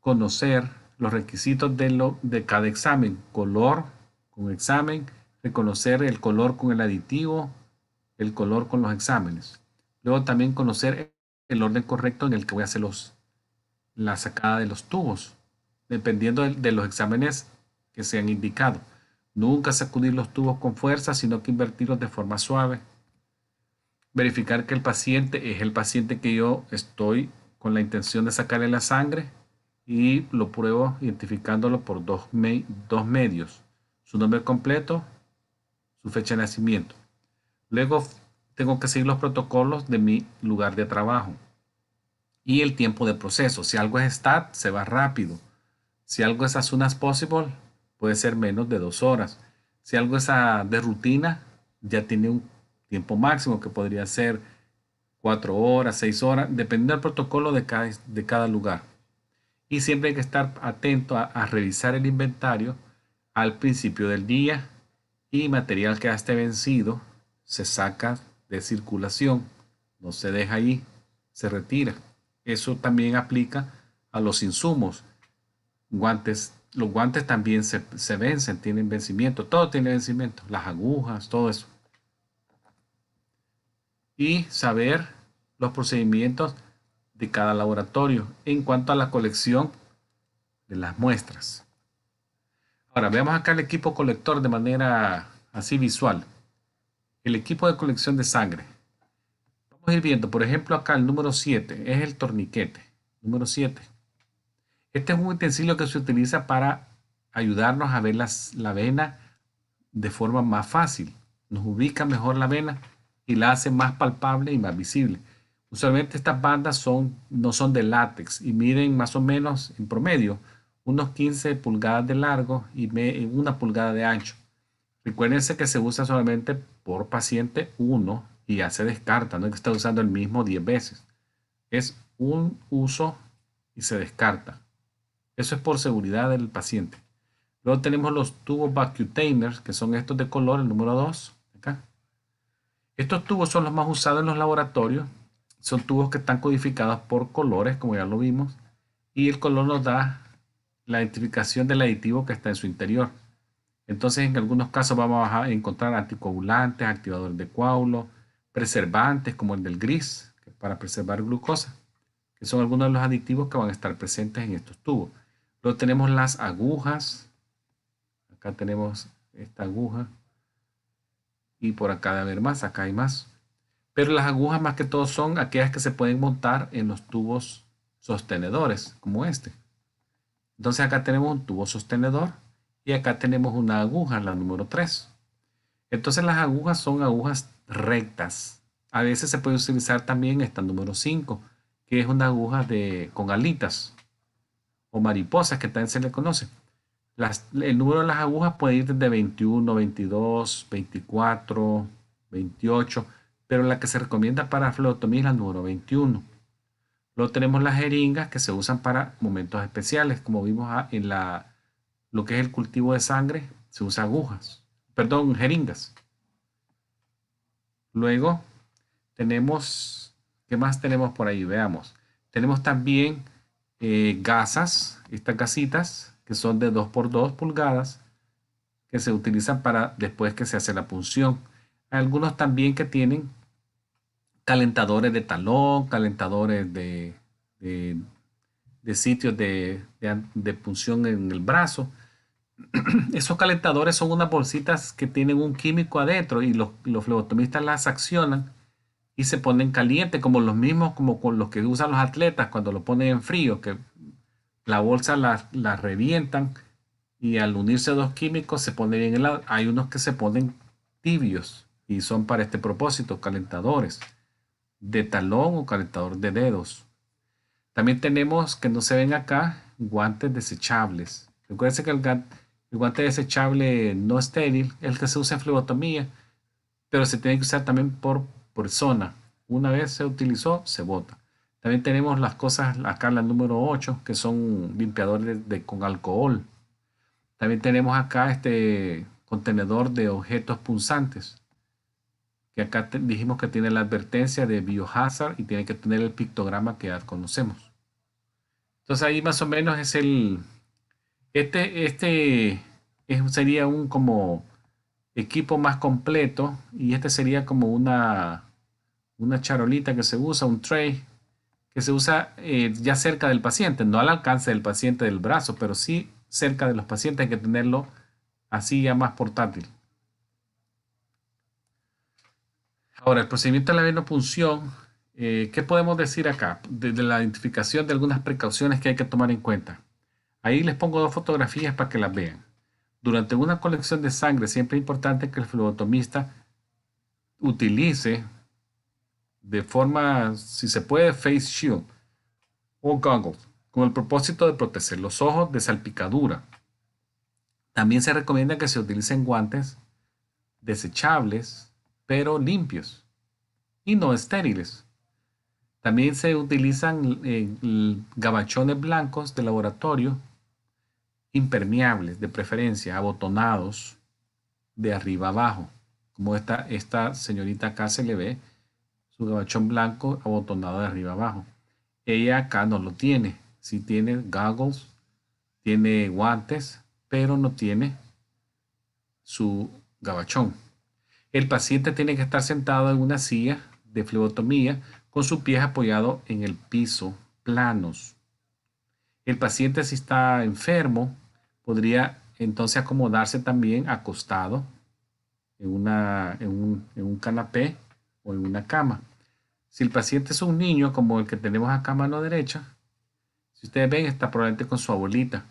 conocer los requisitos de, lo, de cada examen, color con examen, reconocer el color con el aditivo, el color con los exámenes. Luego también conocer el orden correcto en el que voy a hacer los, la sacada de los tubos, dependiendo de, de los exámenes que se han indicado. Nunca sacudir los tubos con fuerza, sino que invertirlos de forma suave. Verificar que el paciente es el paciente que yo estoy con la intención de sacarle la sangre y lo pruebo identificándolo por dos, medios. Su nombre completo, su fecha de nacimiento. Luego tengo que seguir los protocolos de mi lugar de trabajo y el tiempo de proceso. Si algo es stat, se va rápido. Si algo es as soon as possible, puede ser menos de dos horas. Si algo es de rutina, ya tiene un tiempo máximo que podría ser cuatro horas, seis horas, dependiendo del protocolo de cada, de cada lugar y siempre hay que estar atento a, revisar el inventario al principio del día y material que ya esté vencido se saca de circulación, no se deja ahí se retira. Eso también aplica a los insumos. Guantes, los guantes también se, se vencen, tienen vencimiento, todo tiene vencimiento, las agujas, todo eso. Y saber los procedimientos de cada laboratorio en cuanto a la colección de las muestras. Ahora, veamos acá el equipo colector de manera así visual. El equipo de colección de sangre. Vamos a ir viendo, por ejemplo, acá el número 7 es el torniquete. Número 7. Este es un utensilio que se utiliza para ayudarnos a ver la vena de forma más fácil. Nos ubica mejor la vena y la hace más palpable y más visible. Usualmente estas bandas son, no son de látex y miden más o menos en promedio unos 15 pulgadas de largo y una pulgada de ancho. Recuérdense que se usa solamente por paciente 1 y ya se descarta, no hay que está usando el mismo 10 veces. Es un uso y se descarta. Eso es por seguridad del paciente. Luego tenemos los tubos vacutainers, que son estos de color, el número 2. Estos tubos son los más usados en los laboratorios son tubos que están codificados por colores, como ya lo vimos, y el color nos da la identificación del aditivo que está en su interior. Entonces, en algunos casos vamos a encontrar anticoagulantes, activadores de coágulo, preservantes como el del gris, para preservar glucosa, que son algunos de los aditivos que van a estar presentes en estos tubos. Luego tenemos las agujas. Acá tenemos esta aguja. Y por acá debe haber más, acá hay más. Pero las agujas más que todo son aquellas que se pueden montar en los tubos sostenedores, como este. Entonces acá tenemos un tubo sostenedor y acá tenemos una aguja, la número 3. Entonces las agujas son agujas rectas. A veces se puede utilizar también esta número 5, que es una aguja de, con alitas o mariposas que también se le conoce. el número de las agujas puede ir desde 21, 22, 24, 28 pero la que se recomienda para flotomía es la número 21. Luego tenemos las jeringas que se usan para momentos especiales, como vimos en la, lo que es el cultivo de sangre, se usa agujas, perdón, jeringas. Luego tenemos, ¿qué más tenemos por ahí? Veamos. Tenemos también eh, gasas, estas gasitas que son de 2 por 2 pulgadas, que se utilizan para después que se hace la punción. algunos también que tienen calentadores de talón, calentadores de, de, sitios de, punción en el brazo. Esos calentadores son unas bolsitas que tienen un químico adentro y los, los flebotomistas las accionan y se ponen calientes, como los mismos, como con los que usan los atletas cuando lo ponen en frío, que la bolsa la, revientan y al unirse dos químicos se pone bien helado. Hay unos que se ponen tibios y son para este propósito, calentadores de talón o calentador de dedos. También tenemos que no se ven acá guantes desechables. Recuerden que el, guante desechable no estéril es el que se usa en flebotomía, pero se tiene que usar también por persona. Una vez se utilizó, se bota. También tenemos las cosas, acá la número 8, que son limpiadores con alcohol. También tenemos acá este contenedor de objetos punzantes que acá dijimos que tiene la advertencia de biohazard y tiene que tener el pictograma que ya conocemos. Entonces ahí más o menos es el, este, este sería un como equipo más completo y este sería como una, una charolita que se usa, un tray que se usa eh, ya cerca del paciente, no al alcance del paciente del brazo, pero sí cerca de los pacientes hay que tenerlo así ya más portátil. Ahora, el procedimiento de la venopunción, punción. Eh, ¿qué podemos decir acá? Desde la identificación de algunas precauciones que hay que tomar en cuenta. Ahí les pongo dos fotografías para que las vean. Durante una colección de sangre siempre es importante que el flebotomista utilice de forma, si se puede, face shield o goggles, con el propósito de proteger los ojos de salpicadura. También se recomienda que se utilicen guantes desechables pero limpios y no estériles. También se utilizan eh, gabachones blancos de laboratorio, impermeables de preferencia, abotonados de arriba abajo, como esta, esta señorita acá se le ve, su gabachón blanco abotonado de arriba abajo. Ella acá no lo tiene, si tiene goggles, tiene guantes, pero no tiene su gabachón. El paciente tiene que estar sentado en una silla de flebotomía con sus pies apoyados en el piso, planos. El paciente si está enfermo podría entonces acomodarse también acostado en, una, en, un, un canapé o en una cama. Si el paciente es un niño como el que tenemos acá a mano derecha, si ustedes ven, está probablemente con su abuelita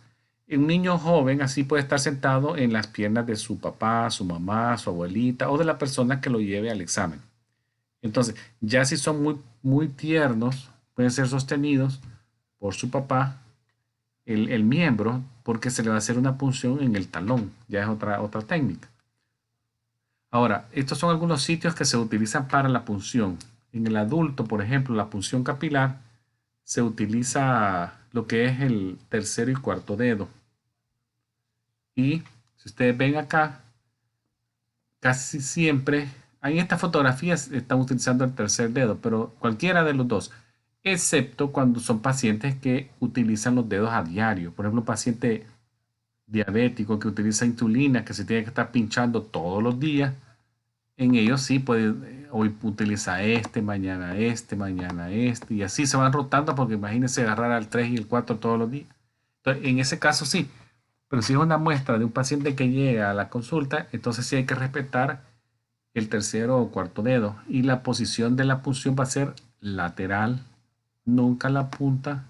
un niño joven así puede estar sentado en las piernas de su papá, su mamá, su abuelita o de la persona que lo lleve al examen. Entonces, ya si son muy, muy tiernos, pueden ser sostenidos por su papá, el, miembro, porque se le va a hacer una punción en el talón. Ya es otra, otra técnica. Ahora, estos son algunos sitios que se utilizan para la punción. En el adulto, por ejemplo, la punción capilar se utiliza lo que es el tercero y cuarto dedo. Y si ustedes ven acá, casi siempre, en estas fotografías están utilizando el tercer dedo, pero cualquiera de los dos, excepto cuando son pacientes que utilizan los dedos a diario. Por ejemplo, un paciente diabético que utiliza insulina, que se tiene que estar pinchando todos los días, en ellos sí puede, eh, hoy utiliza este, mañana este, mañana este, y así se van rotando porque imagínense agarrar al 3 y el 4 todos los días. Entonces, en ese caso sí, pero si es una muestra de un paciente que llega a la consulta, entonces sí hay que respetar el tercero o cuarto dedo y la posición de la punción va a ser lateral, nunca la punta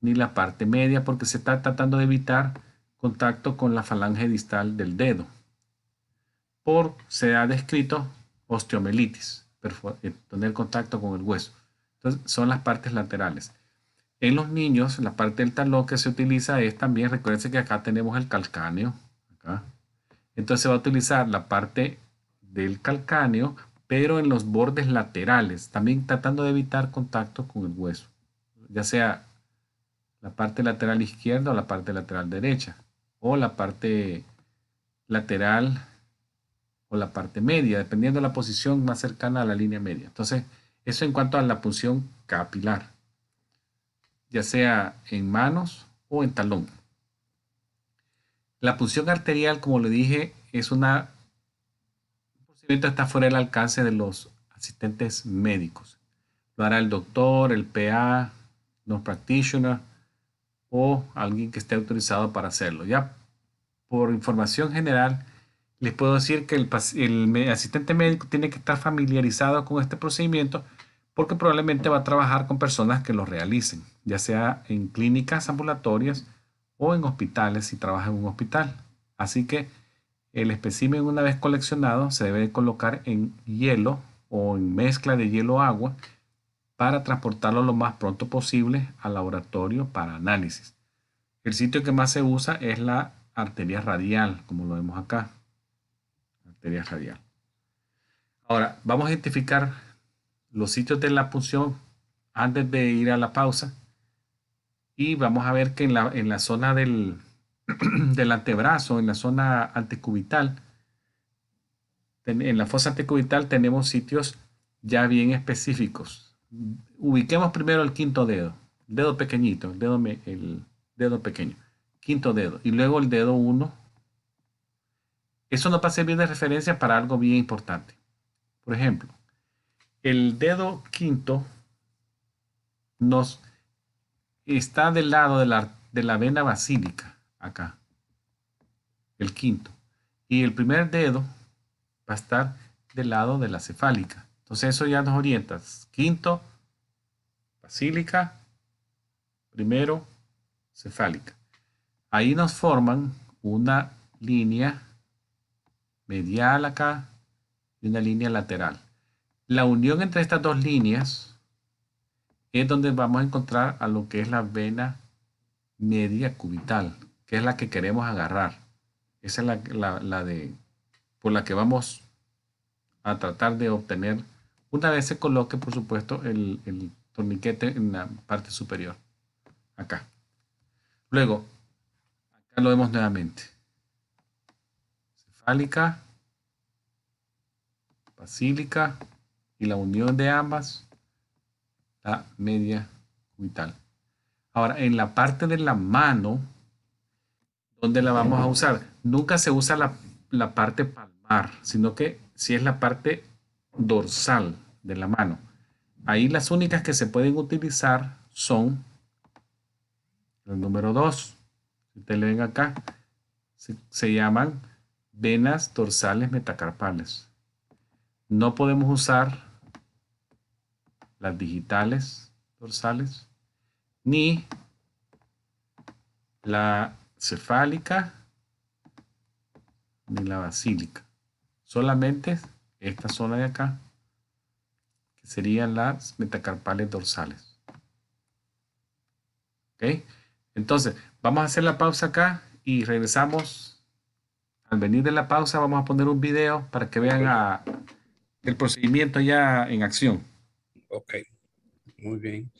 ni la parte media porque se está tratando de evitar contacto con la falange distal del dedo. Por se ha descrito osteomelitis, eh, tener contacto con el hueso. Entonces son las partes laterales. En los niños, la parte del talón que se utiliza es también, recuérdense que acá tenemos el calcáneo. Acá. Entonces se va a utilizar la parte del calcáneo, pero en los bordes laterales, también tratando de evitar contacto con el hueso, ya sea la parte lateral izquierda o la parte lateral derecha, o la parte lateral o la parte media, dependiendo de la posición más cercana a la línea media. Entonces, eso en cuanto a la punción capilar ya sea en manos o en talón. La punción arterial, como le dije, es una un procedimiento que está fuera del alcance de los asistentes médicos. Lo hará el doctor, el PA, los practitioners, o alguien que esté autorizado para hacerlo. Ya por información general, les puedo decir que el asistente médico tiene que estar familiarizado con este procedimiento porque probablemente va a trabajar con personas que lo realicen, ya sea en clínicas ambulatorias o en hospitales si trabaja en un hospital. Así que el espécimen una vez coleccionado se debe colocar en hielo o en mezcla de hielo-agua para transportarlo lo más pronto posible al laboratorio para análisis. El sitio que más se usa es la arteria radial, como lo vemos acá. Arteria radial. Ahora, vamos a identificar los sitios de la punción antes de ir a la pausa. Y vamos a ver que en la, zona del, antebrazo, en la zona antecubital, en la fosa antecubital tenemos sitios ya bien específicos. Ubiquemos primero el quinto dedo, dedo pequeñito, el dedo, el dedo pequeño, quinto dedo, y luego el dedo 1. Eso nos va bien de referencia para algo bien importante. Por ejemplo, el dedo quinto nos está del lado de la, de la vena basílica, acá, el quinto. Y el primer dedo va a estar del lado de la cefálica. Entonces eso ya nos orienta. Quinto, basílica, primero, cefálica. Ahí nos forman una línea medial acá y una línea lateral. La unión entre estas dos líneas es donde vamos a encontrar a lo que es la vena media cubital, que es la que queremos agarrar. Esa es la, de, por la que vamos a tratar de obtener una vez se coloque, por supuesto, el, el torniquete en la parte superior. Acá. Luego, acá lo vemos nuevamente. Cefálica, basílica, y la unión de ambas la media cubital. Ahora, en la parte de la mano, ¿dónde la vamos a usar? Nunca se usa la, parte palmar, sino que si es la parte dorsal de la mano. Ahí las únicas que se pueden utilizar son el número 2. Si ustedes ven acá, se llaman venas dorsales metacarpales no podemos usar las digitales dorsales ni la cefálica ni la basílica. Solamente esta zona de acá, que serían las metacarpales dorsales. ¿Ok? Entonces, vamos a hacer la pausa acá y regresamos. Al venir de la pausa vamos a poner un video para que vean a, el procedimiento ya en acción. Ok, muy bien.